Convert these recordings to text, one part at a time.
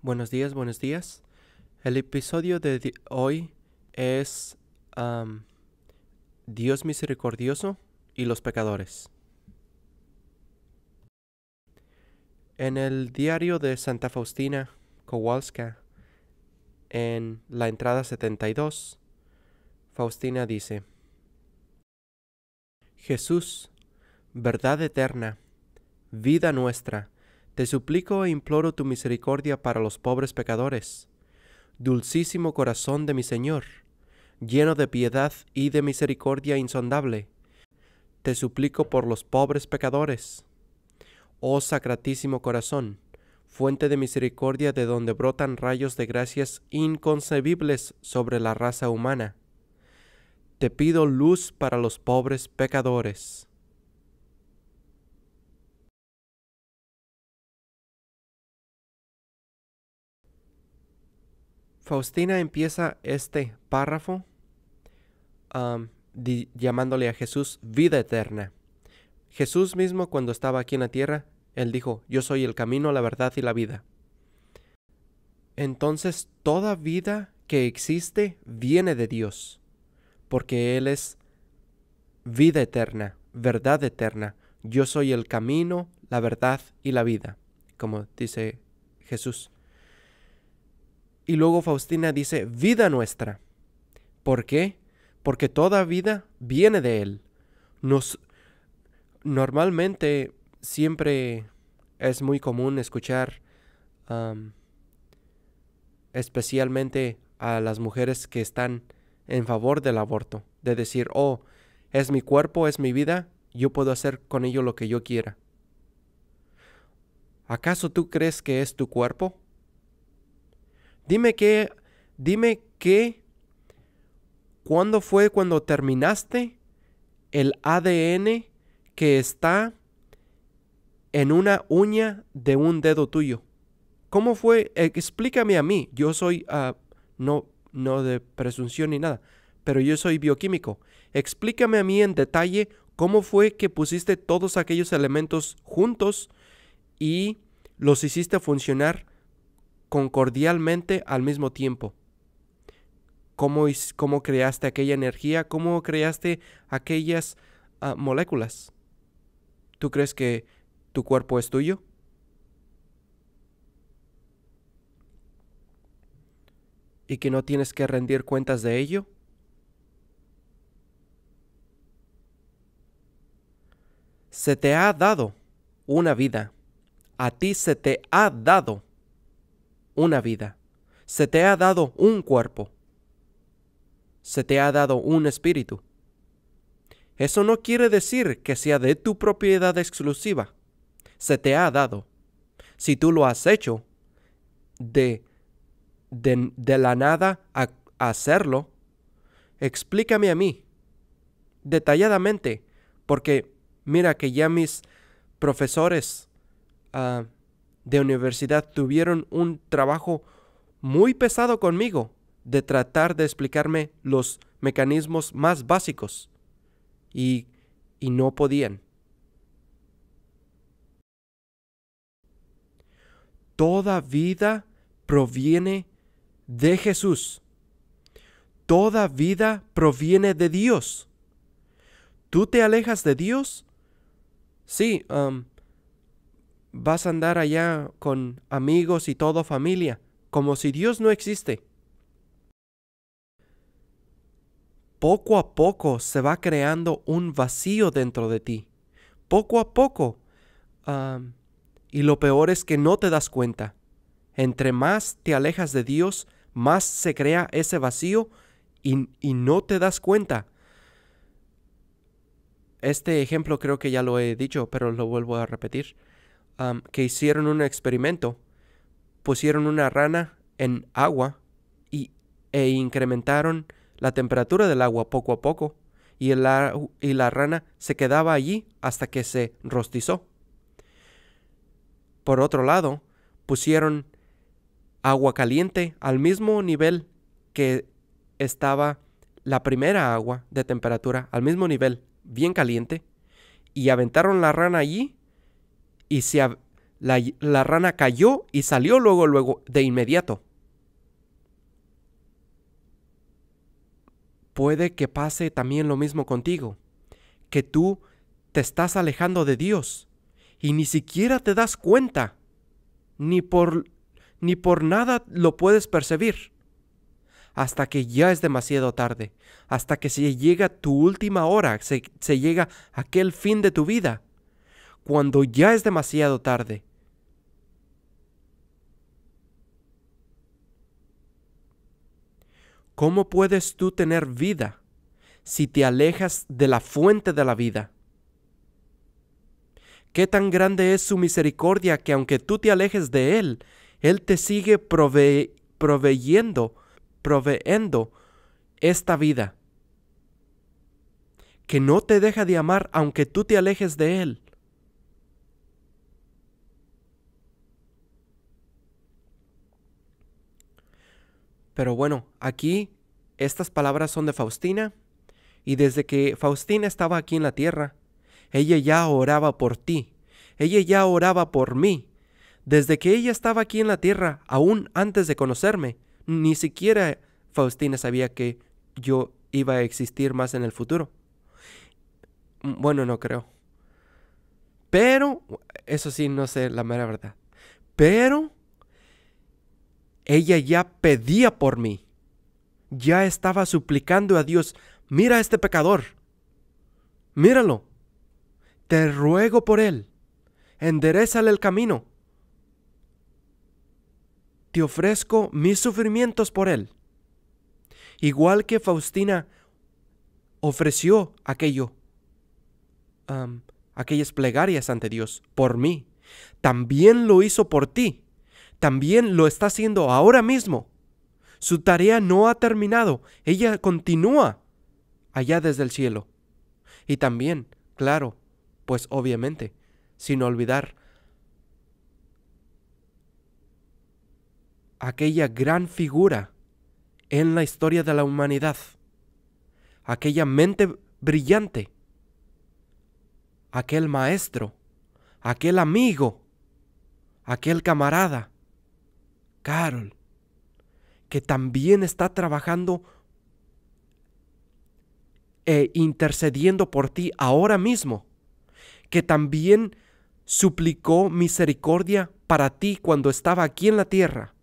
Buenos días, buenos días. El episodio de hoy es Dios misericordioso y los pecadores. En el diario de Santa Faustina Kowalska, en la entrada 72, Faustina dice, Jesús, verdad eterna, vida nuestra, te suplico e imploro tu misericordia para los pobres pecadores. Dulcísimo corazón de mi Señor, lleno de piedad y de misericordia insondable, te suplico por los pobres pecadores. Oh Sacratísimo Corazón, fuente de misericordia de donde brotan rayos de gracias inconcebibles sobre la raza humana. Te pido luz para los pobres pecadores. Faustina empieza este párrafo llamándole a Jesús vida eterna. Jesús mismo cuando estaba aquí en la tierra, él dijo, yo soy el camino, la verdad y la vida. Entonces toda vida que existe viene de Dios, porque Él es vida eterna, verdad eterna. Yo soy el camino, la verdad y la vida, como dice Jesús. Y luego Faustina dice, vida nuestra. ¿Por qué? Porque toda vida viene de Él. Nos, normalmente siempre es muy común escuchar, especialmente a las mujeres que están en favor del aborto, de decir, oh, es mi cuerpo, es mi vida, yo puedo hacer con ello lo que yo quiera. ¿Acaso tú crees que es tu cuerpo? Dime que, dime que, ¿cuándo fue cuando terminaste el ADN que está en una uña de un dedo tuyo? ¿Cómo fue? Eh, explícame a mí. Yo soy, ah, no, no de presunción ni nada, pero yo soy bioquímico. Explícame a mí en detalle cómo fue que pusiste todos aquellos elementos juntos y los hiciste funcionar concordialmente al mismo tiempo. ¿Cómo, cómo creaste aquella energía? ¿Cómo creaste aquellas ah, moléculas? ¿Tú crees que tu cuerpo es tuyo? ¿Y que no tienes que rendir cuentas de ello? Se te ha dado una vida. A ti se te ha dado una vida. Se te ha dado un cuerpo. Se te ha dado un espíritu. Eso no quiere decir que sea de tu propiedad exclusiva. Se te ha dado. Si tú lo has hecho, de, de, la nada a, hacerlo, explícame a mí detalladamente, porque mira que ya mis profesores ah, de universidad tuvieron un trabajo muy pesado conmigo de tratar de explicarme los mecanismos más básicos y, y no podían. Toda vida proviene de Jesús. Toda vida proviene de Dios. ¿Tú te alejas de Dios? Sí, um, vas a andar allá con amigos y toda familia, como si Dios no existe. Poco a poco se va creando un vacío dentro de ti. Poco a poco. y lo peor es que no te das cuenta. Entre más te alejas de Dios, más se crea ese vacío y, y no te das cuenta. Este ejemplo creo que ya lo he dicho, pero lo vuelvo a repetir que hicieron un experimento. Pusieron una rana en agua y, e incrementaron la temperatura del agua poco a poco y y la rana se quedaba allí hasta que se rostizó. Por otro lado, pusieron agua caliente al mismo nivel que estaba la primera agua de temperatura, al mismo nivel, bien caliente, y aventaron la rana allí y la, rana cayó y salió luego, luego, de inmediato. Puede que pase también lo mismo contigo, que tú te estás alejando de Dios y ni siquiera te das cuenta, ni por, ni por nada lo puedes percibir, hasta que ya es demasiado tarde, hasta que se llega tu última hora, se, se llega aquel fin de tu vida cuando ya es demasiado tarde. ¿Cómo puedes tú tener vida si te alejas de la fuente de la vida? ¿Qué tan grande es su misericordia que aunque tú te alejes de Él, Él te sigue proveyendo, esta vida? Que no te deja de amar aunque tú te alejes de Él Pero bueno, aquí estas palabras son de Faustina, y desde que Faustina estaba aquí en la tierra, ella ya oraba por ti, ella ya oraba por mí. Desde que ella estaba aquí en la tierra, aún antes de conocerme, ni siquiera Faustina sabía que yo iba a existir más en el futuro. Bueno, no creo. Pero, eso sí, no sé la mera verdad. Pero ella ya pedía por mí. Ya estaba suplicando a Dios, mira a este pecador. Míralo. Te ruego por él. Enderezale el camino. Te ofrezco mis sufrimientos por él. Igual que Faustina ofreció aquello, aquellas plegarias ante Dios por mí, también lo hizo por ti también lo está haciendo ahora mismo. Su tarea no ha terminado, ella continúa allá desde el cielo. Y también, claro, pues obviamente, sin olvidar aquella gran figura en la historia de la humanidad, aquella mente brillante, aquel maestro, aquel amigo, aquel camarada, Carol, que también está trabajando e intercediendo por ti ahora mismo, que también suplicó misericordia para ti cuando estaba aquí en la tierra.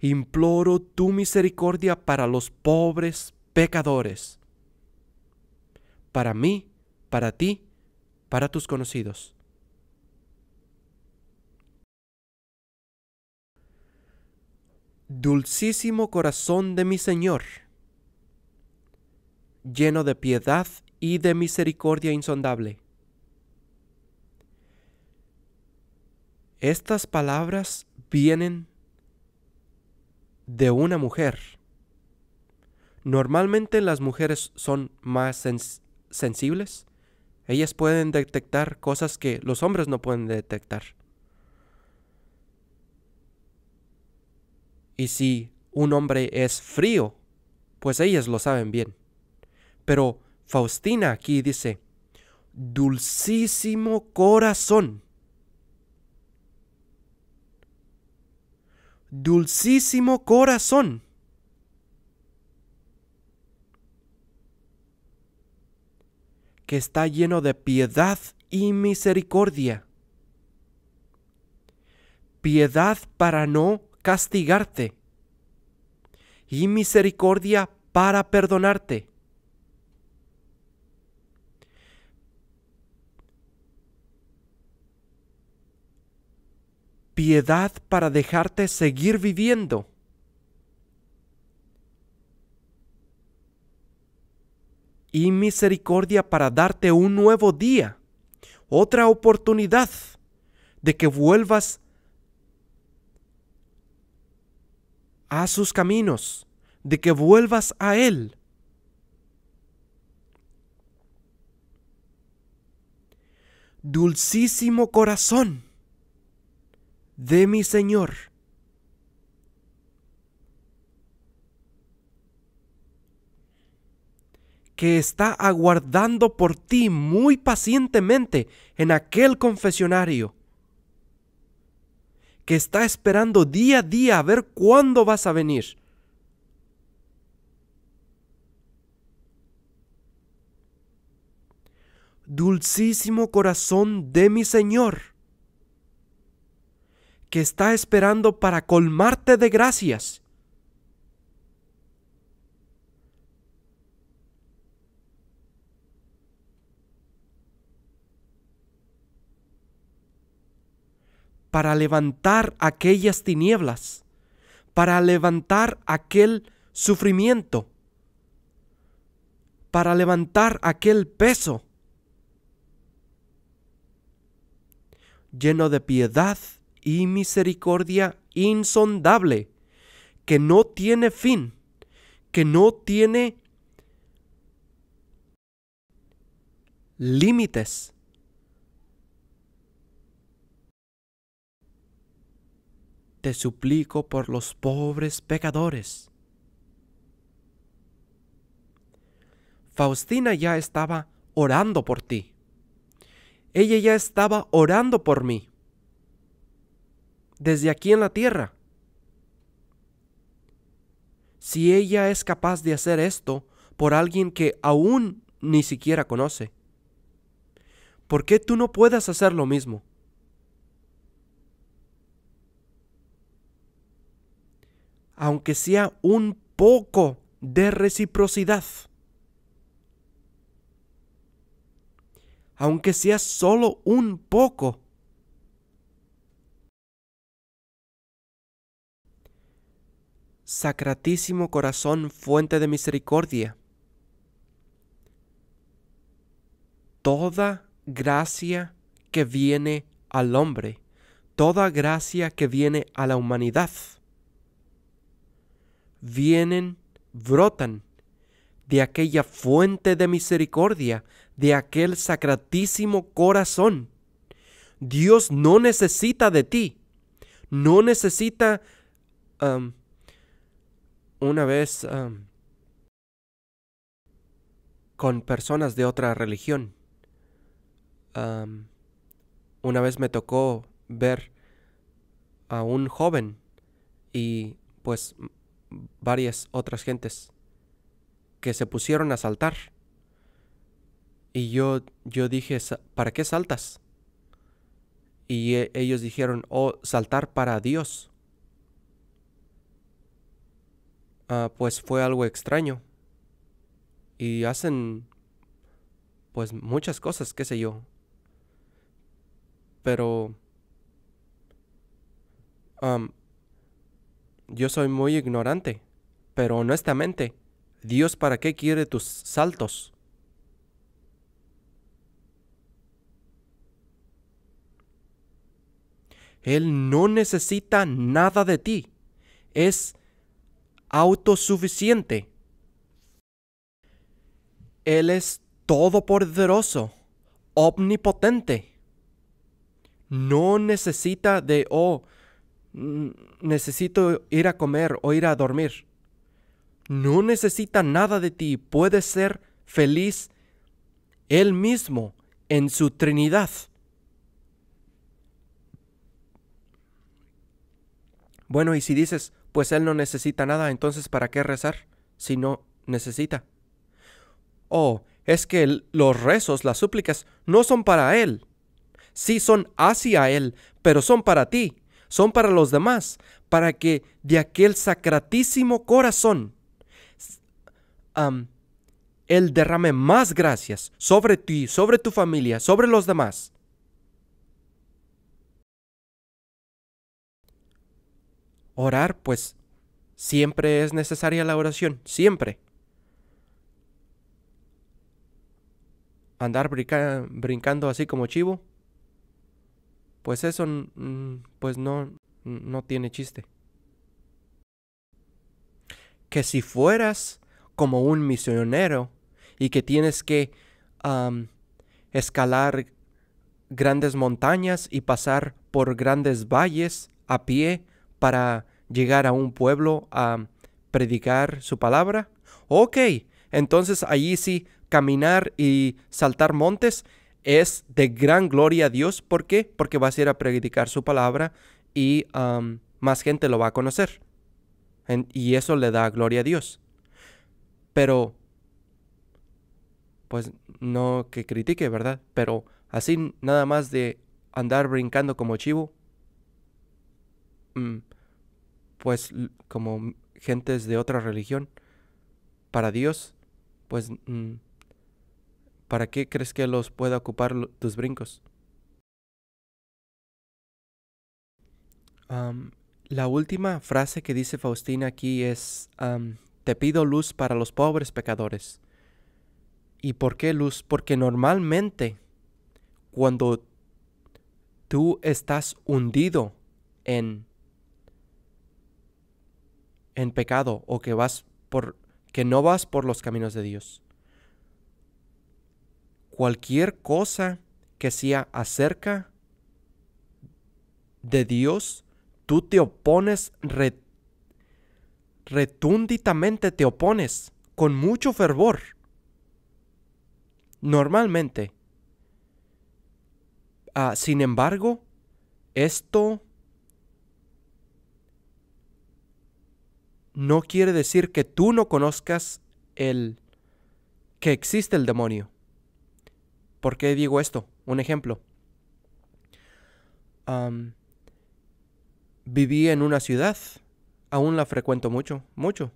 Imploro tu misericordia para los pobres pecadores, para mí, para ti, para tus conocidos. Dulcísimo corazón de mi Señor, lleno de piedad y de misericordia insondable. Estas palabras vienen de una mujer. Normalmente las mujeres son más sensibles. Ellas pueden detectar cosas que los hombres no pueden detectar. Y si un hombre es frío, pues ellas lo saben bien. Pero Faustina aquí dice, dulcísimo corazón. Dulcísimo corazón. que está lleno de piedad y misericordia. Piedad para no castigarte y misericordia para perdonarte. Piedad para dejarte seguir viviendo. Y misericordia para darte un nuevo día, otra oportunidad de que vuelvas a a sus caminos, de que vuelvas a Él. Dulcísimo corazón de mi Señor. que está aguardando por ti muy pacientemente en aquel confesionario que está esperando día a día a ver cuándo vas a venir. Dulcísimo corazón de mi Señor, que está esperando para colmarte de gracias para levantar aquellas tinieblas, para levantar aquel sufrimiento, para levantar aquel peso. lleno de piedad y misericordia insondable, que no tiene fin, que no tiene límites. te suplico por los pobres pecadores. Faustina ya estaba orando por ti. Ella ya estaba orando por mí. Desde aquí en la tierra. Si ella es capaz de hacer esto por alguien que aún ni siquiera conoce, ¿por qué tú no puedes hacer lo mismo? aunque sea un poco de reciprocidad. Aunque sea solo un poco. Sacratísimo corazón, fuente de misericordia. Toda gracia que viene al hombre, toda gracia que viene a la humanidad vienen, brotan de aquella fuente de misericordia, de aquel sacratísimo corazón. Dios no necesita de ti, no necesita... una vez con personas de otra religión. una vez me tocó ver a un joven y pues varias otras gentes que se pusieron a saltar. Y yo, yo dije, ¿para qué saltas? Y e, ellos dijeron, oh, saltar para Dios. Ah, pues fue algo extraño. Y hacen, pues, muchas cosas, qué sé yo. Pero yo soy muy ignorante, pero honestamente, Dios para qué quiere tus saltos? Él no necesita nada de ti. Es autosuficiente. Él es todopoderoso, omnipotente. No necesita de, oh, necesito ir a comer o ir a dormir. No necesita nada de ti, puede ser feliz él mismo en su Trinidad. Bueno, y si dices, pues él no necesita nada, entonces ¿para qué rezar si no necesita? o es que los rezos, las súplicas, no son para él. Sí son hacia él, pero son para ti son para los demás, para que de aquel sacratísimo corazón Él derrame más gracias sobre ti, sobre tu familia, sobre los demás. Orar, pues, siempre es necesaria la oración, siempre. Andar brincando así como chivo, pues eso pues no no tiene chiste. Que si fueras como un misionero y que tienes que escalar grandes montañas y pasar por grandes valles a pie para llegar a un pueblo a predicar su palabra? Ok, entonces allí sí, caminar y saltar montes es de gran gloria a Dios. ¿Por qué? Porque vas a ir a predicar su palabra y más gente lo va a conocer. y eso le da gloria a Dios. Pero, pues no que critique, ¿verdad? Pero así nada más de andar brincando como chivo, mm, pues como gentes de otra religión, para Dios, pues mm, ¿Para qué crees que los pueda ocupar tus brincos? la última frase que dice Faustina aquí es, te pido luz para los pobres pecadores. ¿Y por qué luz? Porque normalmente cuando tú estás hundido en, en pecado o que vas por que no vas por los caminos de Dios, cualquier cosa que sea acerca de Dios, tú te opones retúnditamente te opones con mucho fervor. Normalmente. Ah, sin embargo, esto no quiere decir que tú no conozcas el que existe el demonio. ¿Por qué digo esto? Un ejemplo. viví en una ciudad, aún la frecuento mucho, mucho.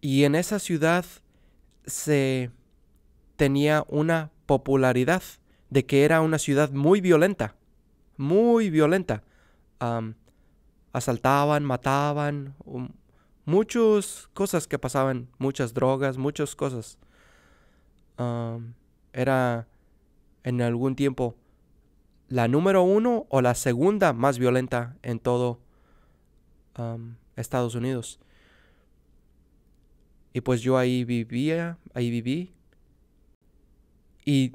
Y en esa ciudad se tenía una popularidad de que era una ciudad muy violenta, muy violenta. asaltaban, mataban, um, muchas cosas que pasaban, muchas drogas, muchas cosas era en algún tiempo la número uno o la segunda más violenta en todo Estados Unidos. Y pues yo ahí vivía, ahí viví. Y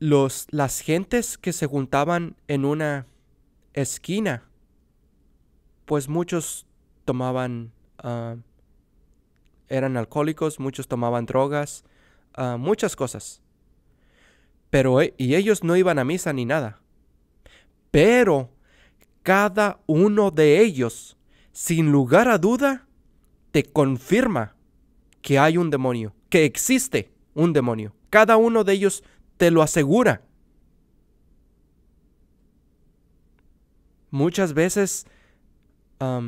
los, las gentes que se juntaban en una esquina, pues muchos tomaban, ah, eran alcohólicos, muchos tomaban drogas, muchas cosas. Pero, e, y ellos no iban a misa ni nada. Pero cada uno de ellos, sin lugar a duda, te confirma que hay un demonio, que existe un demonio. Cada uno de ellos te lo asegura. Muchas veces, a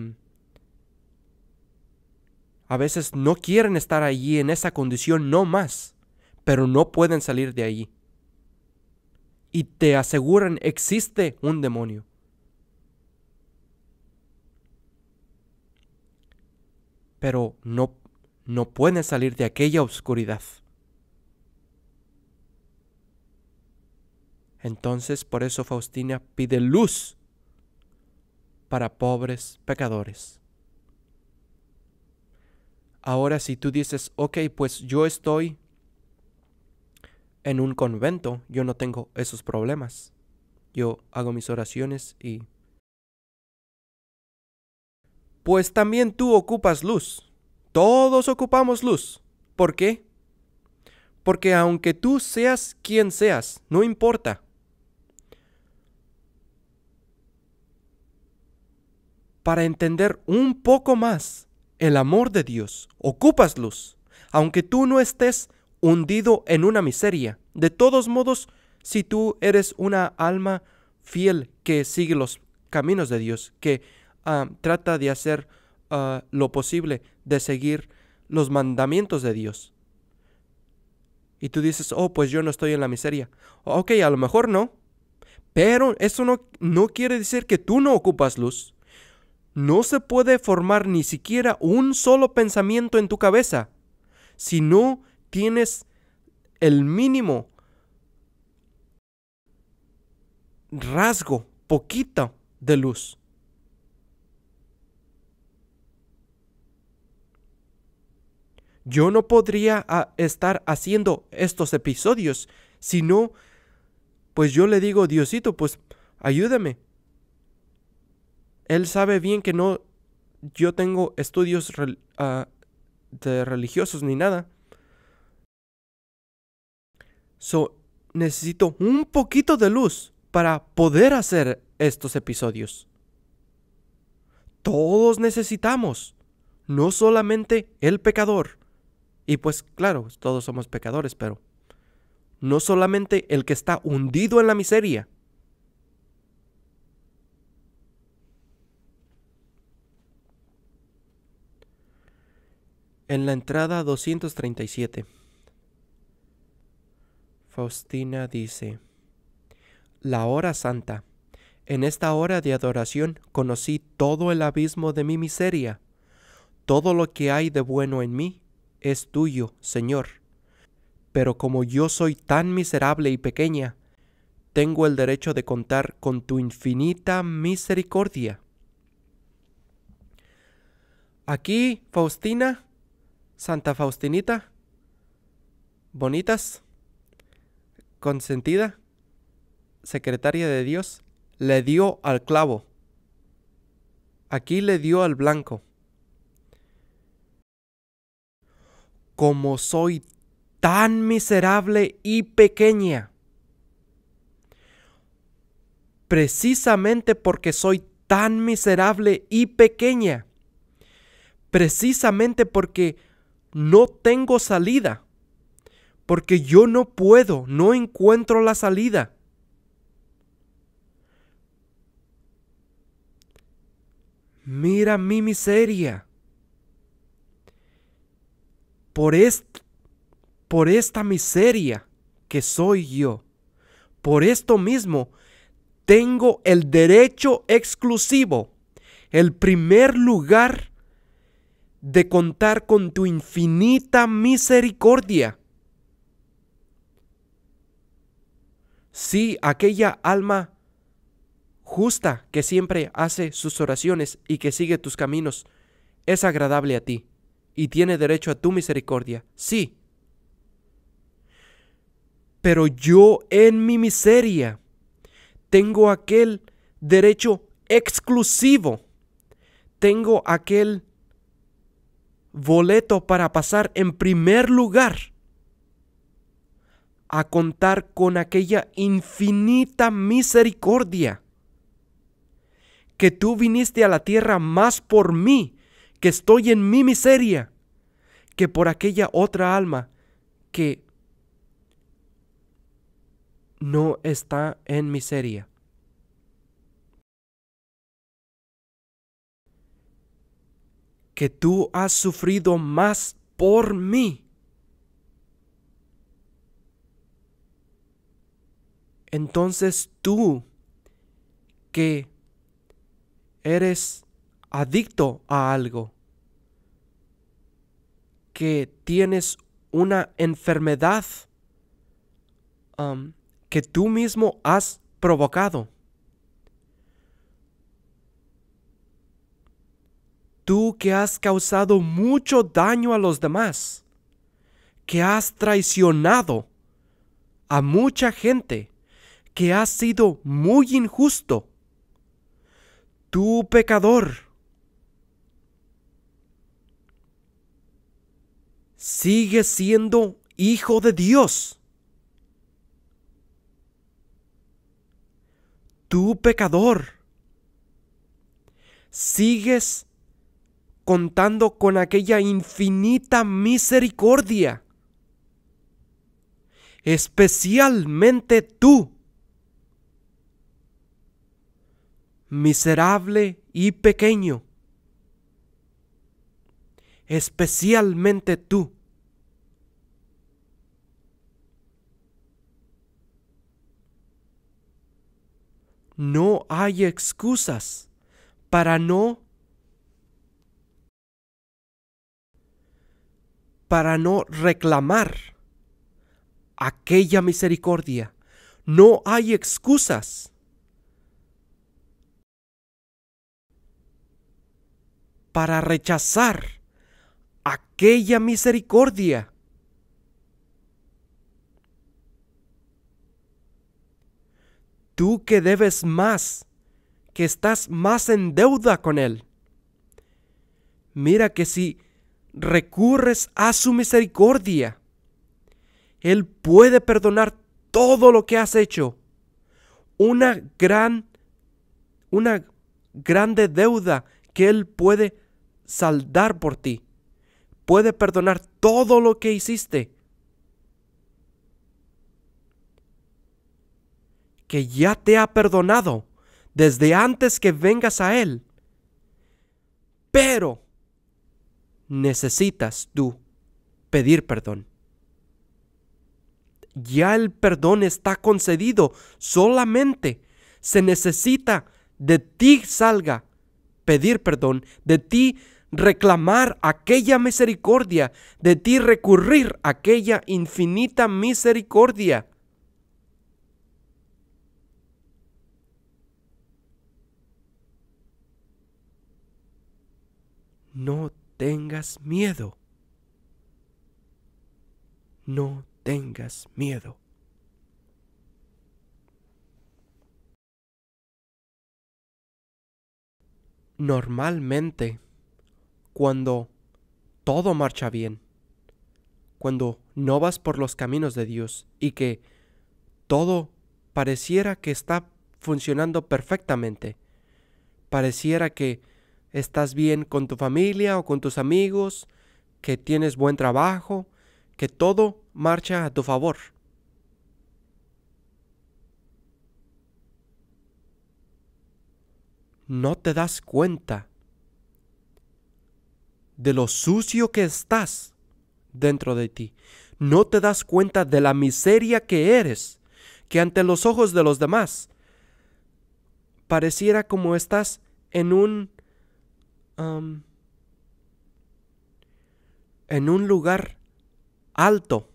veces no quieren estar allí en esa condición, no más pero no pueden salir de ahí. Y te aseguran, existe un demonio. Pero no, no pueden salir de aquella oscuridad. Entonces por eso Faustina pide luz para pobres pecadores. Ahora si tú dices, ok, pues yo estoy en un convento yo no tengo esos problemas. Yo hago mis oraciones y... Pues también tú ocupas luz. Todos ocupamos luz. ¿Por qué? Porque aunque tú seas quien seas, no importa. Para entender un poco más el amor de Dios, ocupas luz. Aunque tú no estés hundido en una miseria. De todos modos, si tú eres una alma fiel que sigue los caminos de Dios, que ah, trata de hacer ah, lo posible de seguir los mandamientos de Dios. Y tú dices, oh, pues yo no estoy en la miseria. Ok, a lo mejor no. Pero eso no, no quiere decir que tú no ocupas luz. No se puede formar ni siquiera un solo pensamiento en tu cabeza, si no tienes el mínimo rasgo, poquito de luz. Yo no podría ah, estar haciendo estos episodios si no, pues yo le digo, Diosito, pues ayúdame. Él sabe bien que no, yo tengo estudios ah, de religiosos ni nada necesito un poquito de luz para poder hacer estos episodios. Todos necesitamos, no solamente el pecador. Y pues claro, todos somos pecadores, pero no solamente el que está hundido en la miseria. En la entrada 237. Faustina dice, La hora santa. En esta hora de adoración conocí todo el abismo de mi miseria. Todo lo que hay de bueno en mí es tuyo, Señor. Pero como yo soy tan miserable y pequeña, tengo el derecho de contar con tu infinita misericordia. Aquí, Faustina, Santa Faustinita, bonitas consentida, secretaria de Dios, le dio al clavo. Aquí le dio al blanco. Como soy tan miserable y pequeña, precisamente porque soy tan miserable y pequeña, precisamente porque no tengo salida porque yo no puedo, no encuentro la salida. Mira mi miseria. Por, por esta miseria que soy yo, por esto mismo, tengo el derecho exclusivo, el primer lugar de contar con tu infinita misericordia. Sí, aquella alma justa que siempre hace sus oraciones y que sigue tus caminos, es agradable a ti y tiene derecho a tu misericordia. Sí. Pero yo en mi miseria tengo aquel derecho exclusivo. Tengo aquel boleto para pasar en primer lugar a contar con aquella infinita misericordia, que tú viniste a la tierra más por mí, que estoy en mi miseria, que por aquella otra alma que no está en miseria. Que tú has sufrido más por mí entonces tú que eres adicto a algo, que tienes una enfermedad um, que tú mismo has provocado. Tú que has causado mucho daño a los demás, que has traicionado a mucha gente, que has sido muy injusto. Tú pecador. Sigue siendo hijo de Dios. Tú pecador. Sigues contando con aquella infinita misericordia. Especialmente tú miserable y pequeño. Especialmente tú. No hay excusas para no para no reclamar aquella misericordia. No hay excusas para rechazar aquella misericordia. Tú que debes más, que estás más en deuda con Él. Mira que si recurres a su misericordia, Él puede perdonar todo lo que has hecho. Una gran, una grande deuda que Él puede saldar por ti, puede perdonar todo lo que hiciste, que ya te ha perdonado desde antes que vengas a Él. Pero necesitas tú pedir perdón. Ya el perdón está concedido, solamente se necesita de ti salga pedir perdón, de ti reclamar aquella misericordia, de ti recurrir aquella infinita misericordia. No tengas miedo. No tengas miedo. normalmente cuando todo marcha bien, cuando no vas por los caminos de Dios y que todo pareciera que está funcionando perfectamente, pareciera que estás bien con tu familia o con tus amigos, que tienes buen trabajo, que todo marcha a tu favor. no te das cuenta de lo sucio que estás dentro de ti. No te das cuenta de la miseria que eres, que ante los ojos de los demás pareciera como estás en un en un lugar alto,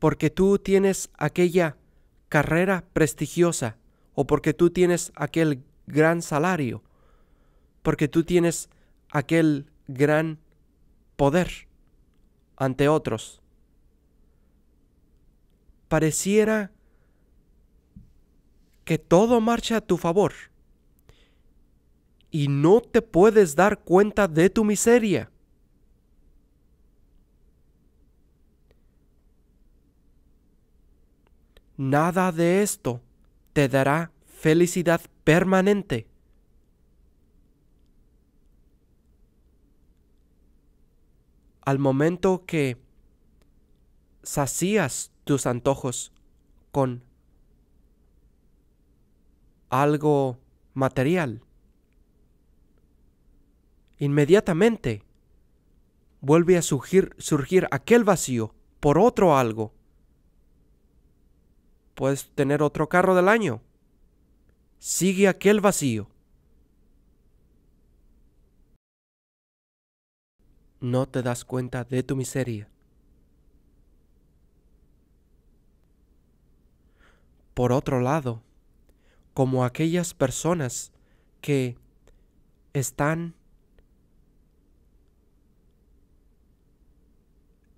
porque tú tienes aquella carrera prestigiosa o porque tú tienes aquel gran salario, porque tú tienes aquel gran poder ante otros. Pareciera que todo marcha a tu favor y no te puedes dar cuenta de tu miseria. Nada de esto te dará felicidad permanente. Al momento que sacías tus antojos con algo material, inmediatamente vuelve a surgir, surgir aquel vacío por otro algo puedes tener otro carro del año. Sigue aquel vacío. No te das cuenta de tu miseria. Por otro lado, como aquellas personas que están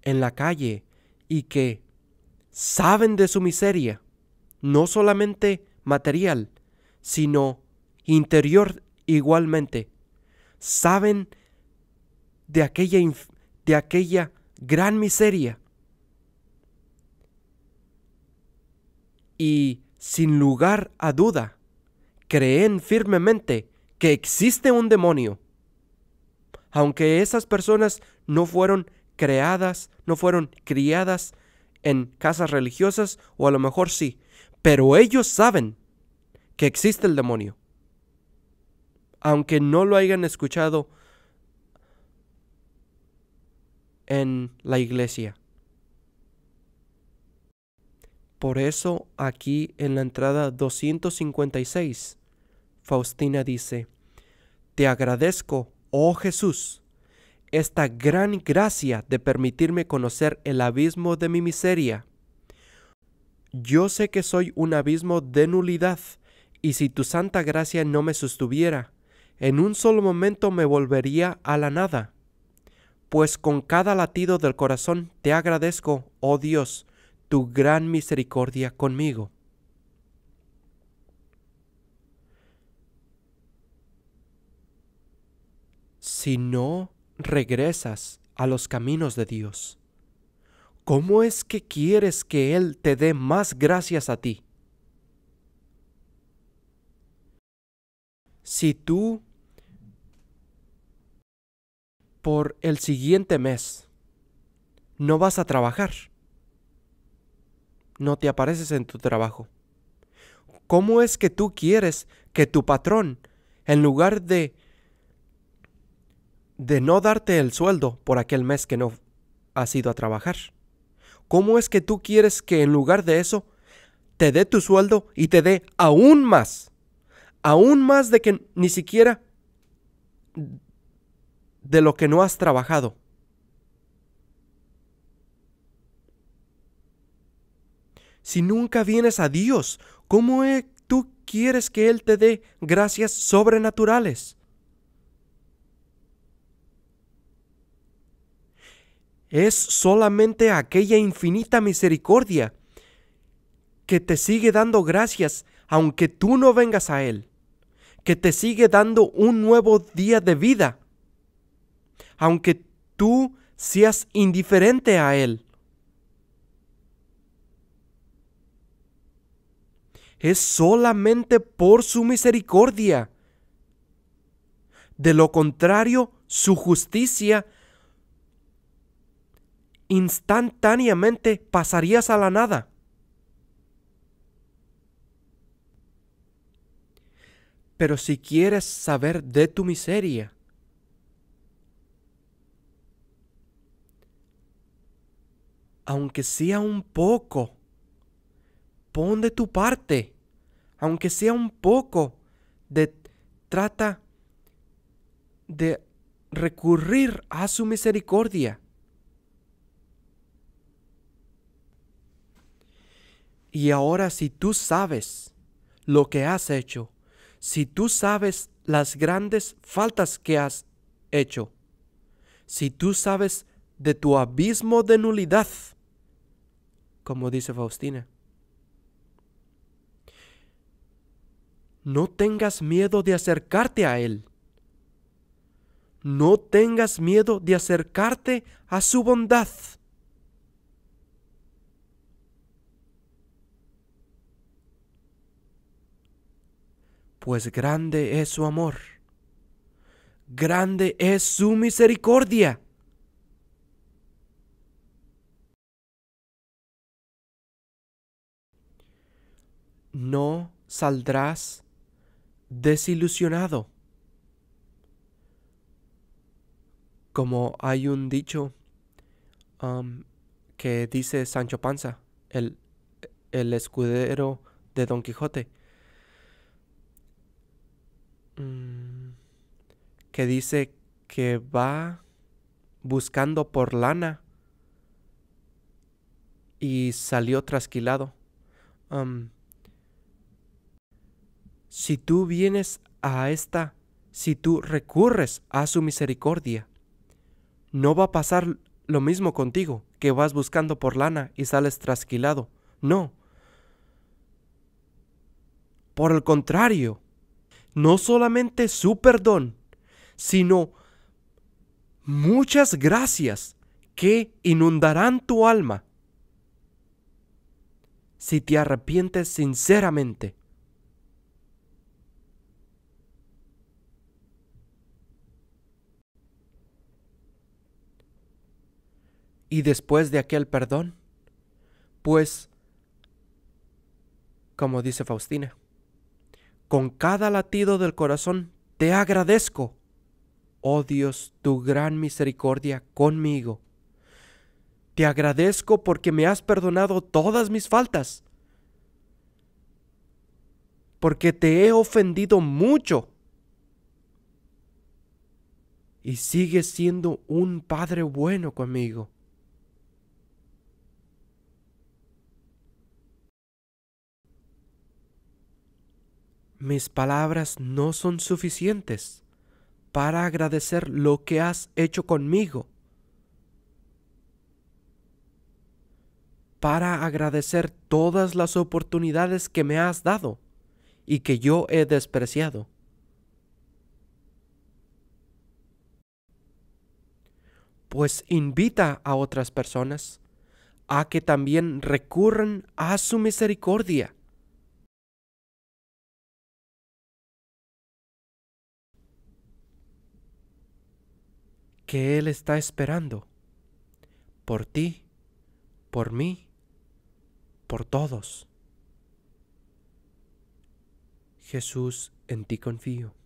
en la calle y que saben de su miseria, no solamente material, sino interior igualmente. Saben de aquella, de aquella gran miseria. Y sin lugar a duda, creen firmemente que existe un demonio. Aunque esas personas no fueron creadas, no fueron criadas en casas religiosas o a lo mejor sí, pero ellos saben que existe el demonio. Aunque no lo hayan escuchado en la iglesia. Por eso aquí en la entrada 256, Faustina dice, Te agradezco, oh Jesús, esta gran gracia de permitirme conocer el abismo de mi miseria. Yo sé que soy un abismo de nulidad, y si tu santa gracia no me sostuviera, en un solo momento me volvería a la nada. Pues con cada latido del corazón te agradezco, oh Dios, tu gran misericordia conmigo. Si no regresas a los caminos de Dios? ¿Cómo es que quieres que Él te dé más gracias a ti? Si tú por el siguiente mes no vas a trabajar, no te apareces en tu trabajo, ¿cómo es que tú quieres que tu patrón, en lugar de de no darte el sueldo por aquel mes que no has ido a trabajar? ¿Cómo es que tú quieres que en lugar de eso te dé tu sueldo y te dé aún más? Aún más de que ni siquiera de lo que no has trabajado. Si nunca vienes a Dios, ¿cómo es, tú quieres que Él te dé gracias sobrenaturales? es solamente aquella infinita misericordia que te sigue dando gracias aunque tú no vengas a Él, que te sigue dando un nuevo día de vida, aunque tú seas indiferente a Él. Es solamente por su misericordia. De lo contrario, su justicia instantáneamente pasarías a la nada. Pero si quieres saber de tu miseria, aunque sea un poco, pon de tu parte, aunque sea un poco, de trata de recurrir a su misericordia. Y ahora si tú sabes lo que has hecho, si tú sabes las grandes faltas que has hecho, si tú sabes de tu abismo de nulidad, como dice Faustina, no tengas miedo de acercarte a Él. No tengas miedo de acercarte a su bondad. pues grande es su amor, grande es su misericordia. No saldrás desilusionado. Como hay un dicho um, que dice Sancho Panza, el, el escudero de Don Quijote, Mm. que dice que va buscando por lana y salió trasquilado. Um, si tú vienes a esta, si tú recurres a su misericordia, no va a pasar lo mismo contigo, que vas buscando por lana y sales trasquilado. No. Por el contrario, no solamente su perdón, sino muchas gracias que inundarán tu alma si te arrepientes sinceramente. y después de aquel perdón? Pues, como dice Faustina, con cada latido del corazón, te agradezco, oh Dios, tu gran misericordia conmigo. Te agradezco porque me has perdonado todas mis faltas, porque te he ofendido mucho y sigues siendo un Padre bueno conmigo. mis palabras no son suficientes para agradecer lo que has hecho conmigo, para agradecer todas las oportunidades que me has dado y que yo he despreciado. Pues invita a otras personas a que también recurran a su misericordia que Él está esperando por ti, por mí, por todos. Jesús, en ti confío.